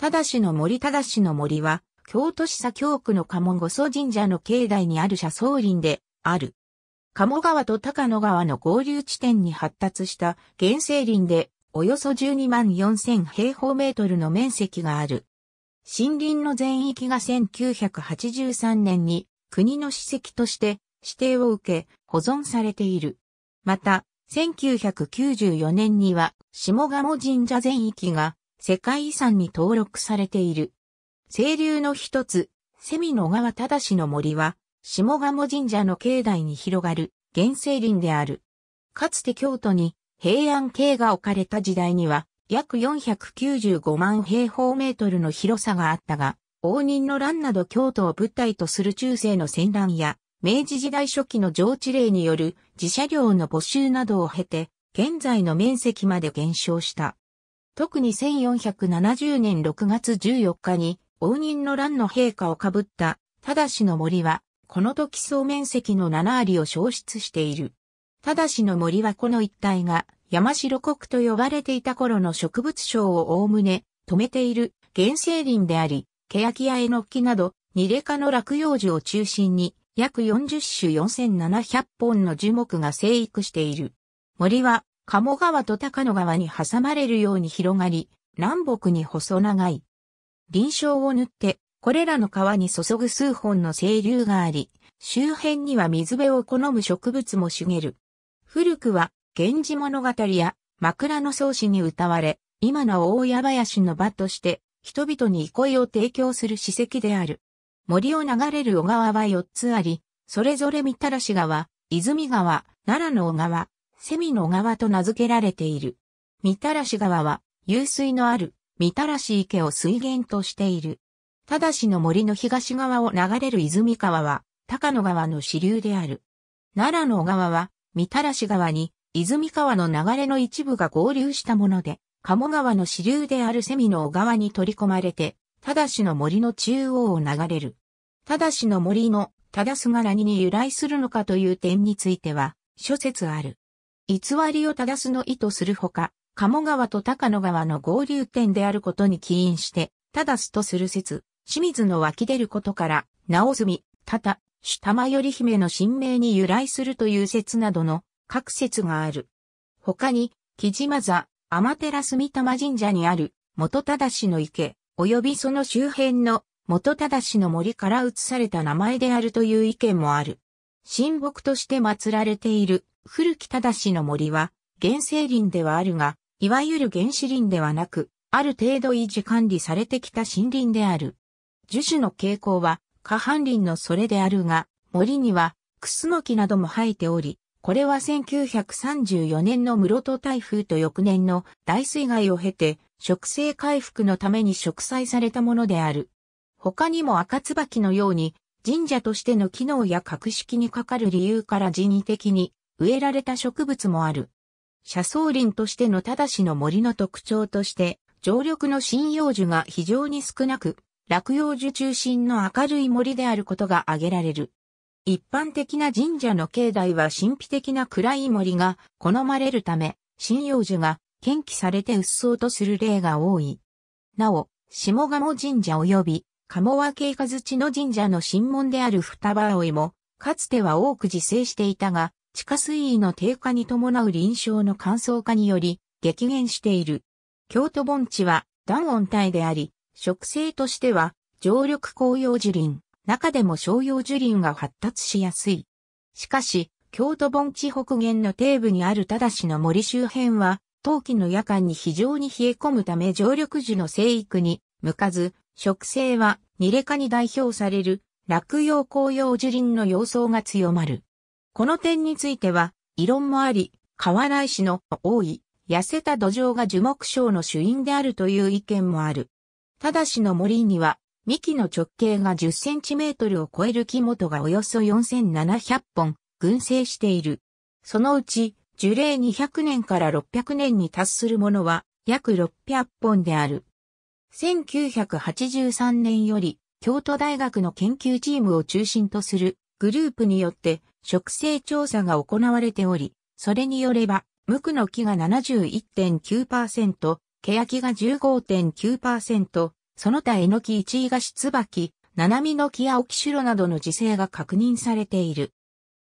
ただしの森ただしの森は、京都市左京区の鴨五祖神社の境内にある車窓林である。鴨川と高野川の合流地点に発達した原生林で、およそ12万4000平方メートルの面積がある。森林の全域が1983年に国の史跡として指定を受け保存されている。また、1994年には下鴨神社全域が世界遺産に登録されている。清流の一つ、セミの川正の森は、下鴨神社の境内に広がる原生林である。かつて京都に平安京が置かれた時代には、約495万平方メートルの広さがあったが、応仁の乱など京都を舞台とする中世の戦乱や、明治時代初期の上地令による自社領の募集などを経て、現在の面積まで減少した。特に1470年6月14日に、応仁の乱の陛下をかぶった、ただしの森は、この時総面積の7割を消失している。ただしの森はこの一帯が、山城国と呼ばれていた頃の植物省をおおむね、止めている原生林であり、ケヤキやエノキなど、ニレ科の落葉樹を中心に、約40種4700本の樹木が生育している。森は鴨川と高野川に挟まれるように広がり、南北に細長い。臨床を塗って、これらの川に注ぐ数本の清流があり、周辺には水辺を好む植物も茂る。古くは、源氏物語や枕草子に歌われ、今の大谷林の場として、人々に憩いを提供する史跡である。森を流れる小川は4つあり、それぞれみたらし川、泉川、奈良の小川、セミの川と名付けられている。みたらし川は、湧水のある、みたらし池を水源としている。ただしの森の東側を流れる泉川は、高野川の支流である。奈良の小川は、みたらし川に、泉川の流れの一部が合流したもので、鴨川の支流であるセミの小川に取り込まれて、ただしの森の中央を流れる。ただしの森の、ただすがらにに由来するのかという点については、諸説ある。偽りを正すの意図するほか、鴨川と高野川の合流点であることに起因して、正すとする説、清水の湧き出ることから、直澄、たた、主玉り姫の神明に由来するという説などの各説がある。他に、木島座、天照住玉神社にある元忠の池、及びその周辺の元正の森から移された名前であるという意見もある。神木として祀られている古木正の森は原生林ではあるが、いわゆる原始林ではなく、ある程度維持管理されてきた森林である。樹種の傾向は、下半林のそれであるが、森には、クスノキなども生えており、これは1934年の室戸台風と翌年の大水害を経て、植生回復のために植栽されたものである。他にも赤椿のように、神社としての機能や格式にかかる理由から人為的に植えられた植物もある。車窓林としてのただしの森の特徴として、常緑の針葉樹が非常に少なく、落葉樹中心の明るい森であることが挙げられる。一般的な神社の境内は神秘的な暗い森が好まれるため、針葉樹が献気されて鬱蒼とする例が多い。なお、下鴨神社及び鴨和慶和地の神社の神門である双葉葵も、かつては多く自生していたが、地下水位の低下に伴う臨床の乾燥化により激減している。京都盆地は暖温帯であり、植生としては常緑紅葉樹林、中でも商用樹林が発達しやすい。しかし、京都盆地北限の底部にあるただしの森周辺は、冬季の夜間に非常に冷え込むため常緑樹の生育に向かず、植生はニレ科に代表される落葉紅葉樹林の様相が強まる。この点については、異論もあり、河内市の多い、痩せた土壌が樹木症の主因であるという意見もある。ただしの森には、幹の直径が10センチメートルを超える木元がおよそ4700本、群生している。そのうち、樹齢200年から600年に達するものは、約600本である。1983年より、京都大学の研究チームを中心とするグループによって、植生調査が行われており、それによれば、無垢の木が71.9%、ケヤキが15.9%、その他エノキ一位がシツバナナミの木やオキシロなどの自生が確認されている。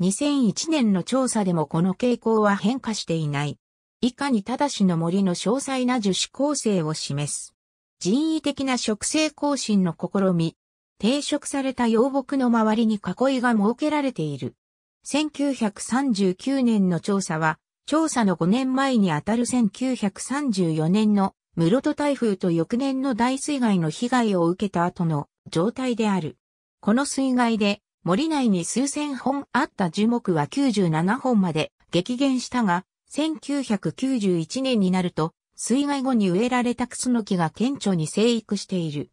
2001年の調査でもこの傾向は変化していない。以下にただしの森の詳細な樹脂構成を示す。人為的な植生更新の試み。定植された洋木の周りに囲いが設けられている。1939年の調査は、調査の5年前にあたる1934年の室戸台風と翌年の大水害の被害を受けた後の状態である。この水害で森内に数千本あった樹木は97本まで激減したが、1991年になると水害後に植えられたクスノキが顕著に生育している。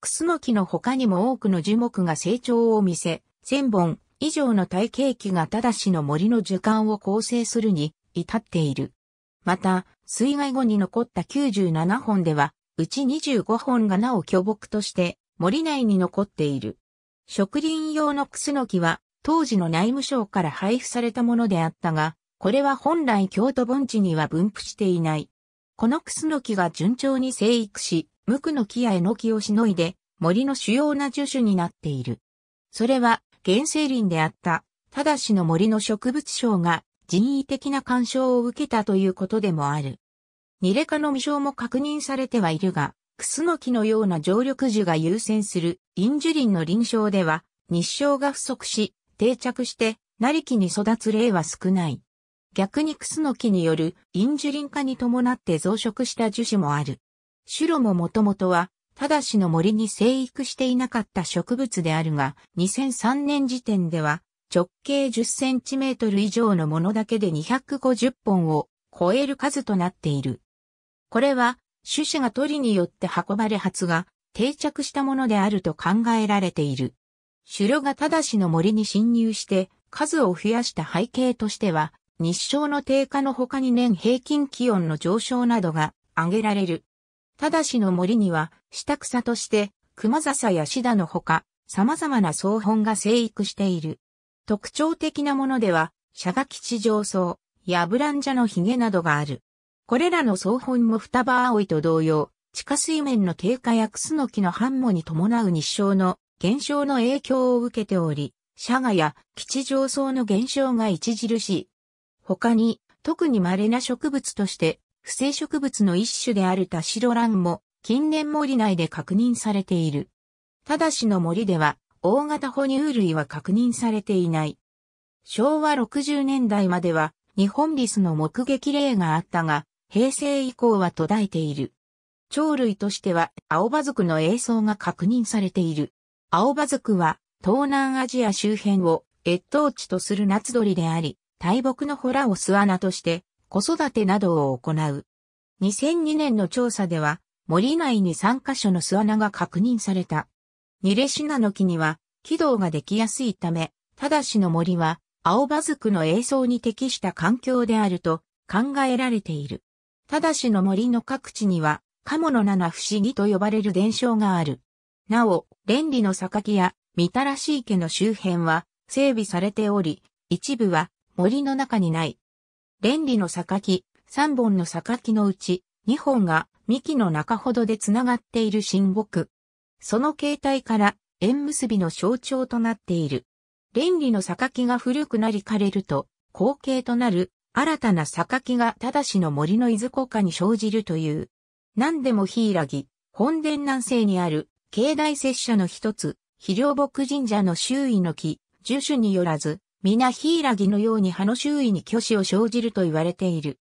クスノキの他にも多くの樹木が成長を見せ、1000本、以上の体系記がただしの森の樹幹を構成するに至っている。また、水害後に残った97本では、うち25本がなお巨木として森内に残っている。植林用のクスノキは当時の内務省から配布されたものであったが、これは本来京都盆地には分布していない。このクスノキが順調に生育し、無垢の木やエノキをしのいで森の主要な樹種になっている。それは原生林であった、ただしの森の植物省が人為的な干渉を受けたということでもある。ニレ科の未生も確認されてはいるが、クスノキのような常緑樹が優先するュ樹林の臨床では、日照が不足し、定着して、なりきに育つ例は少ない。逆にクスノキによるインジュリン化に伴って増殖した樹種もある。シュロももともとはただしの森に生育していなかった植物であるが、2003年時点では直径10センチメートル以上のものだけで250本を超える数となっている。これは種子が鳥によって運ばれ発が定着したものであると考えられている。種類がただしの森に侵入して数を増やした背景としては、日照の低下の他に年平均気温の上昇などが挙げられる。ただしの森には下草として、熊笹やシダのほか、様々な草本が生育している。特徴的なものでは、シャガキチ上草、やブランジャのヒゲなどがある。これらの草本も双葉葵と同様、地下水面の低下やクスノキの繁茂に伴う日照の減少の影響を受けており、シャガや吉上層の減少が著しい。他に、特に稀な植物として、不正植物の一種であるタシロランも近年森内で確認されている。ただしの森では、大型哺乳類は確認されていない。昭和60年代までは、日本リスの目撃例があったが、平成以降は途絶えている。鳥類としては、青葉族の映像が確認されている。青葉族は、東南アジア周辺を越冬地とする夏鳥であり、大木のホラを巣穴として、子育てなどを行う。2002年の調査では、森内に3カ所の巣穴が確認された。ニレシナの木には、軌道ができやすいため、ただしの森は、青葉ずの映像に適した環境であると考えられている。ただしの森の各地には、カモの七不思議と呼ばれる伝承がある。なお、連リの榊や、みたらしい家の周辺は、整備されており、一部は森の中にない。連リの榊、三本の榊のうち、2本が幹の中ほどでつながっている神木。その形態から縁結びの象徴となっている。連理の榊が古くなり枯れると、後継となる新たな榊がただしの森の伊豆国家に生じるという。何でも柊、本殿南西にある境内拙者の一つ、肥料木神社の周囲の木、樹種によらず、皆ヒラギのように葉の周囲に虚子を生じると言われている。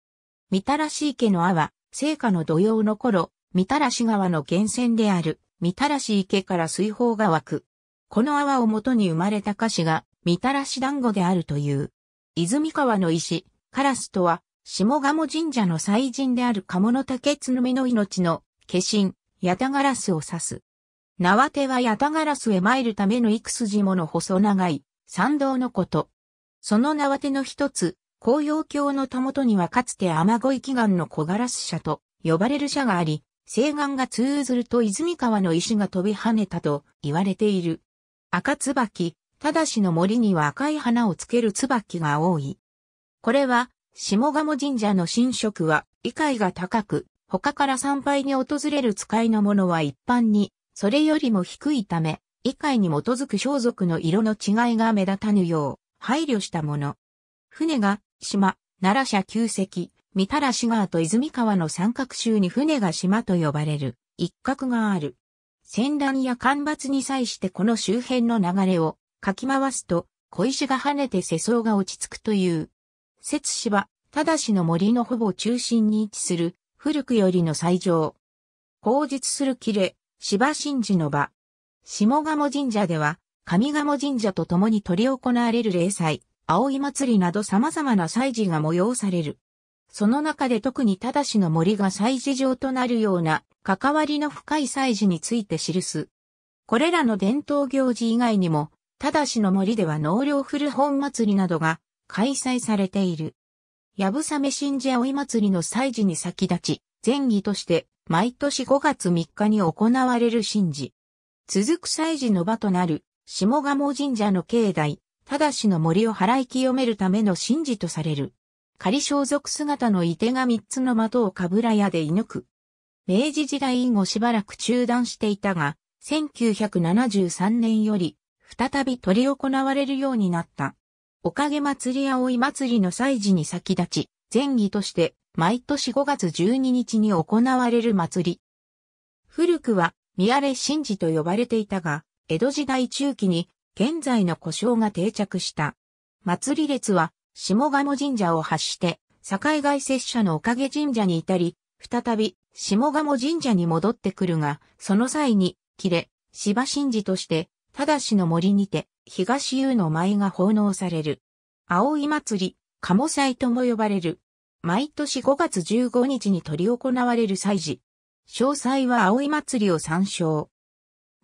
みたらしい家の阿は、聖火の土曜の頃、みたらし川の源泉である、みたらし池から水泡が湧く。この泡をもとに生まれた歌詞が、みたらし団子であるという。泉川の石、カラスとは、下鴨神社の祭神である鴨の竹つのみの命の、化身、ヤタガラスを指す。縄手はヤタガラスへ参るための幾筋もの細長い、参道のこと。その縄手の一つ、紅葉橋のたもとにはかつて雨乞い祈願の小ガラス車と呼ばれる車があり、西岸が通ずると泉川の石が飛び跳ねたと言われている。赤椿、ただしの森には赤い花をつける椿が多い。これは、下鴨神社の神職は、理解が高く、他から参拝に訪れる使いのものは一般に、それよりも低いため、理解に基づく装束の色の違いが目立たぬよう、配慮したもの。船が島、奈良社旧跡、三田良市川と泉川の三角州に船が島と呼ばれる一角がある。戦乱や干ばつに際してこの周辺の流れをかき回すと小石が跳ねて世相が落ち着くという。雪芝、は、ただしの森のほぼ中心に位置する古くよりの最上。口述する切れ、芝神事の場。下鴨神社では、上鴨神社と共に取り行われる霊祭、葵祭りなど様々な祭事が催される。その中で特に正しの森が祭事場となるような関わりの深い祭事について記す。これらの伝統行事以外にも、ただしの森では納涼古本祭りなどが開催されている。やぶさめ神事葵祭りの祭事に先立ち、前儀として毎年5月3日に行われる神事。続く祭事の場となる下鴨神社の境内、ただしの森を払い清めるための神事とされる。仮装束姿の伊手が三つの的をかぶら屋で射抜く。明治時代以後しばらく中断していたが、1973年より、再び取り行われるようになった。おかげ祭り葵祭りの祭事に先立ち、前儀として、毎年5月12日に行われる祭り。古くは、宮れ神事と呼ばれていたが、江戸時代中期に現在の故障が定着した。祭り列は、下鴨神社を発して、境外拙者のおかげ神社に至り、再び、下鴨神社に戻ってくるが、その際に、切れ、芝神事として、ただしの森にて、東湯の舞が奉納される。青い祭り、鴨祭とも呼ばれる。毎年5月15日に取り行われる祭事。詳細は青い祭りを参照。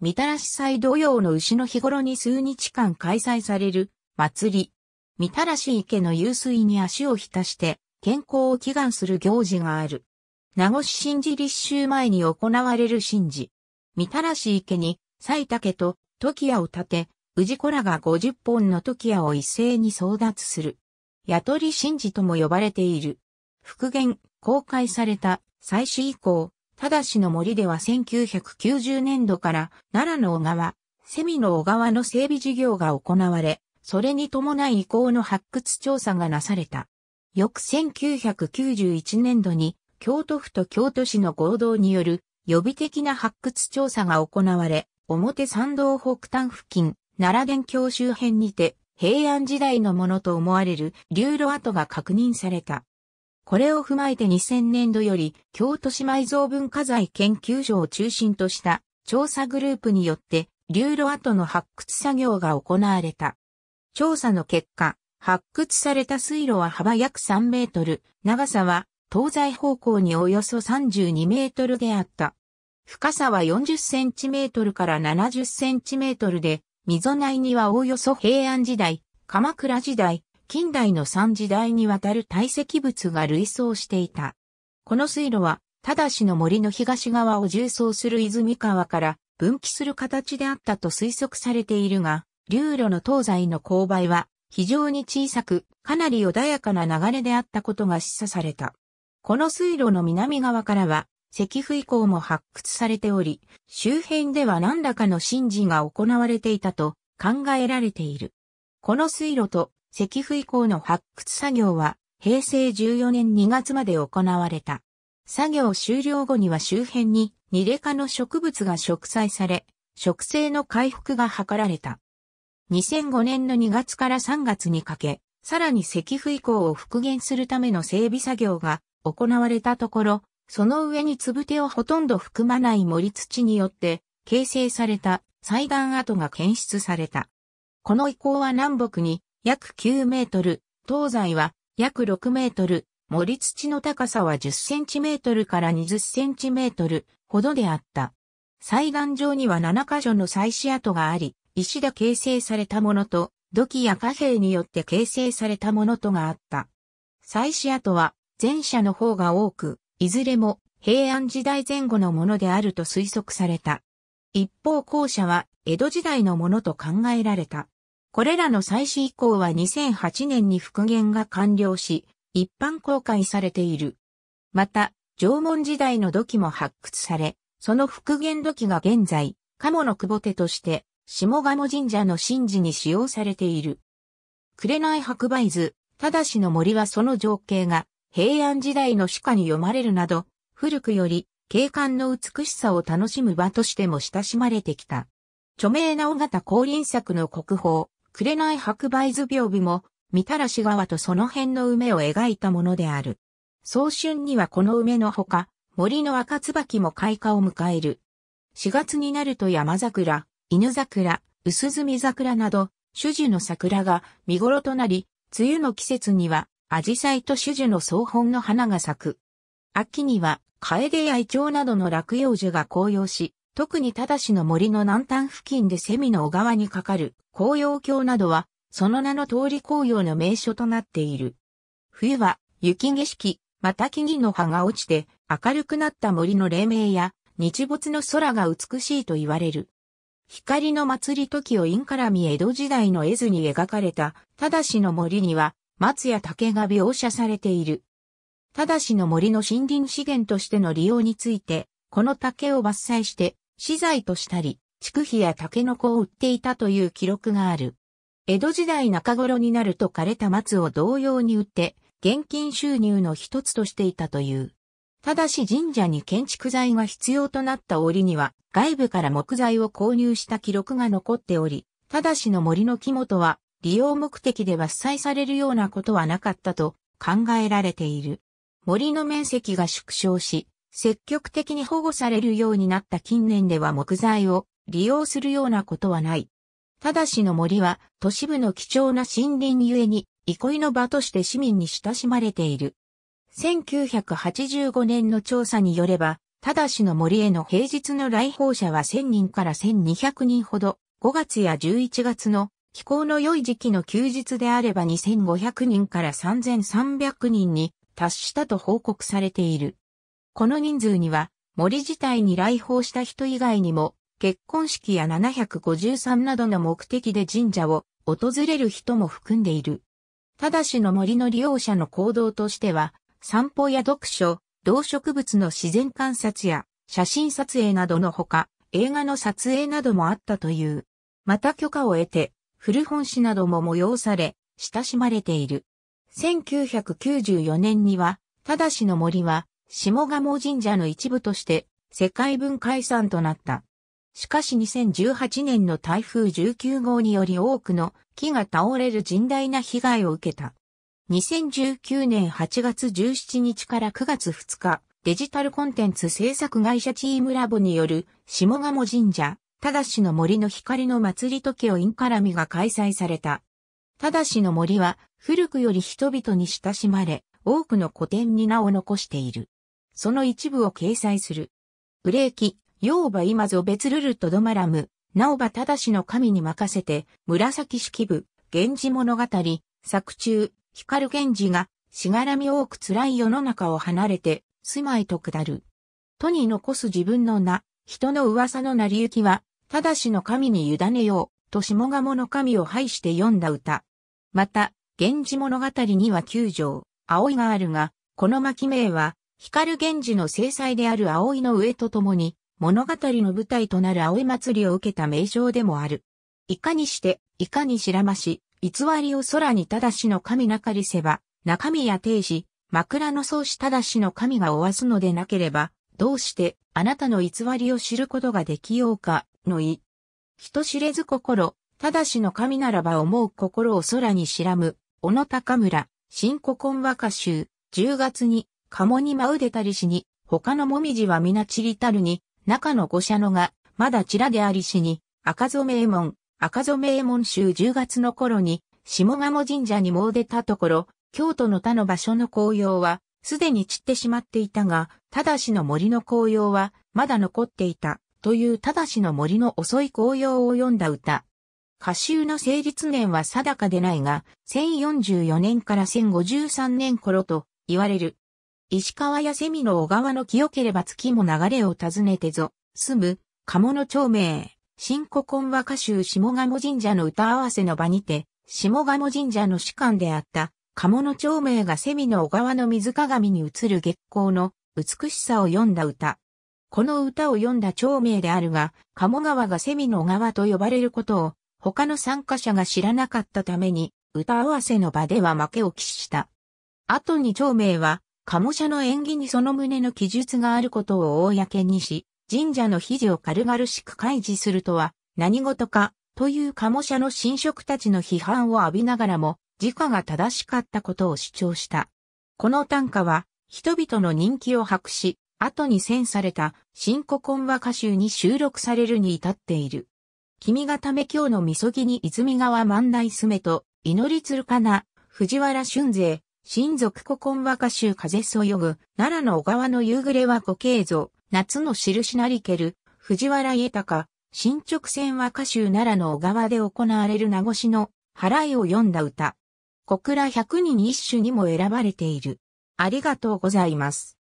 みたらし祭土曜の牛の日頃に数日間開催される祭り。みたらし池の湧水に足を浸して健康を祈願する行事がある。名護市神事立秋前に行われる神事。みたらし池に埼竹と時矢を立て、治子らが50本の時矢を一斉に争奪する。雇取り神事とも呼ばれている。復元、公開された、最終以降、ただしの森では1990年度から奈良の小川、セミの小川の整備事業が行われ、それに伴い移行の発掘調査がなされた。翌1991年度に京都府と京都市の合同による予備的な発掘調査が行われ、表参道北端付近、奈良伝教周辺にて平安時代のものと思われる流路跡が確認された。これを踏まえて2000年度より京都市埋蔵文化財研究所を中心とした調査グループによって流路跡の発掘作業が行われた。調査の結果、発掘された水路は幅約3メートル、長さは東西方向におよそ32メートルであった。深さは40センチメートルから70センチメートルで、溝内にはおおよそ平安時代、鎌倉時代、近代の三時代にわたる堆積物が類想していた。この水路は、ただしの森の東側を縦走する泉川から分岐する形であったと推測されているが、流路の東西の勾配は非常に小さく、かなり穏やかな流れであったことが示唆された。この水路の南側からは、石以降も発掘されており、周辺では何らかの神事が行われていたと考えられている。この水路と石府以降の発掘作業は平成14年2月まで行われた。作業終了後には周辺にニレ科の植物が植栽され、植生の回復が図られた。2005年の2月から3月にかけ、さらに石府以降を復元するための整備作業が行われたところ、その上に粒手をほとんど含まない盛土によって形成された祭壇跡が検出された。この遺構は南北に約9メートル、東西は約6メートル、森土の高さは10センチメートルから20センチメートルほどであった。祭壇上には7カ所の祭祀跡があり、石で形成されたものと、土器や貨幣によって形成されたものとがあった。祭祀跡は前者の方が多く、いずれも平安時代前後のものであると推測された。一方後者は江戸時代のものと考えられた。これらの祭祀以降は2008年に復元が完了し、一般公開されている。また、縄文時代の土器も発掘され、その復元土器が現在、鴨の久保手として、下鴨神社の神事に使用されている。紅白梅図、ただしの森はその情景が、平安時代の主家に読まれるなど、古くより景観の美しさを楽しむ場としても親しまれてきた。著名な尾形降臨作の国宝、紅白梅図屏風も、みたらし川とその辺の梅を描いたものである。早春にはこの梅のほか、森の赤椿も開花を迎える。4月になると山桜、犬桜、薄墨桜など、種樹の桜が見頃となり、梅雨の季節には、紫陽花と種樹の総本の花が咲く。秋には、カエデやイチョウなどの落葉樹が紅葉し、特にただしの森の南端付近でセミの小川にかかる紅葉橋などは、その名の通り紅葉の名所となっている。冬は雪景色、また木々の葉が落ちて明るくなった森の黎明や日没の空が美しいと言われる。光の祭り時をンから見江戸時代の絵図に描かれた、ただしの森には松や竹が描写されている。ただしの森の森林資源としての利用について、この竹を伐採して資材としたり、畜皮やタケノコを売っていたという記録がある。江戸時代中頃になると枯れた松を同様に売って、現金収入の一つとしていたという。ただし神社に建築材が必要となった折には、外部から木材を購入した記録が残っており、ただしの森の木元は、利用目的で伐採されるようなことはなかったと考えられている。森の面積が縮小し、積極的に保護されるようになった近年では木材を利用するようなことはない。ただしの森は都市部の貴重な森林ゆえに憩いの場として市民に親しまれている。1985年の調査によれば、ただしの森への平日の来訪者は1000人から1200人ほど、5月や11月の気候の良い時期の休日であれば2500人から3300人に達したと報告されている。この人数には、森自体に来訪した人以外にも、結婚式や753などの目的で神社を訪れる人も含んでいる。ただしの森の利用者の行動としては、散歩や読書、動植物の自然観察や写真撮影などのほか、映画の撮影などもあったという。また許可を得て、古本市なども催され、親しまれている。1994年には、ただしの森は、下鴨神社の一部として世界文化遺産となった。しかし2018年の台風19号により多くの木が倒れる甚大な被害を受けた。2019年8月17日から9月2日、デジタルコンテンツ制作会社チームラボによる下鴨神社、ただしの森の光の祭り時をインカラミが開催された。ただしの森は古くより人々に親しまれ、多くの古典に名を残している。その一部を掲載する。ブレーキ、要は今ぞ別ルルとどまらむ、なおばただしの神に任せて、紫式部、源氏物語、作中、光源氏が、しがらみ多く辛い世の中を離れて、住まいと下る。とに残す自分の名、人の噂の成り行きは、ただしの神に委ねよう、と下鴨の神を拝して読んだ歌。また、源氏物語には九条、葵があるが、この巻名は、光源氏の正妻である葵の上と共に、物語の舞台となる葵祭りを受けた名称でもある。いかにして、いかに白まし、偽りを空に正しの神なかりせば、中身や定時、枕の創始正しの神がおわすのでなければ、どうしてあなたの偽りを知ることができようか、の意。人知れず心、正しの神ならば思う心を空に知らむ、小野高村、新古今和歌集、10月に鴨に舞うでたりしに、他のもみじは皆散りたるに、中の五社のが、まだちらでありしに、赤染衛門、赤染衛門州10月の頃に、下鴨神社に詣でたところ、京都の他の場所の紅葉は、すでに散ってしまっていたが、ただしの森の紅葉は、まだ残っていた、というただしの森の遅い紅葉を読んだ歌。歌集の成立年は定かでないが、1044年から1053年頃と言われる。石川や蝉の小川の清ければ月も流れを訪ねてぞ、住む、鴨の町名、新古今和歌集下鴨神社の歌合わせの場にて、下鴨神社の士官であった、鴨の町名が蝉の小川の水鏡に映る月光の美しさを詠んだ歌。この歌を詠んだ町名であるが、鴨川が蝉の小川と呼ばれることを、他の参加者が知らなかったために、歌合わせの場では負けを喫した。後に町名は、鴨社の縁起にその旨の記述があることを公にし、神社の肘を軽々しく開示するとは、何事か、という鴨社の神職たちの批判を浴びながらも、自家が正しかったことを主張した。この短歌は、人々の人気を博し、後に選された、新古今和歌集に収録されるに至っている。君がため今日のみそぎに泉川万代すめと、祈りつるかな、藤原俊勢、親族古今和歌集風そよぐ、奈良の小川の夕暮れは五景像、夏の印なりける、藤原家隆、新直線和歌集奈良の小川で行われる名護市の払いを読んだ歌。小倉百人一首にも選ばれている。ありがとうございます。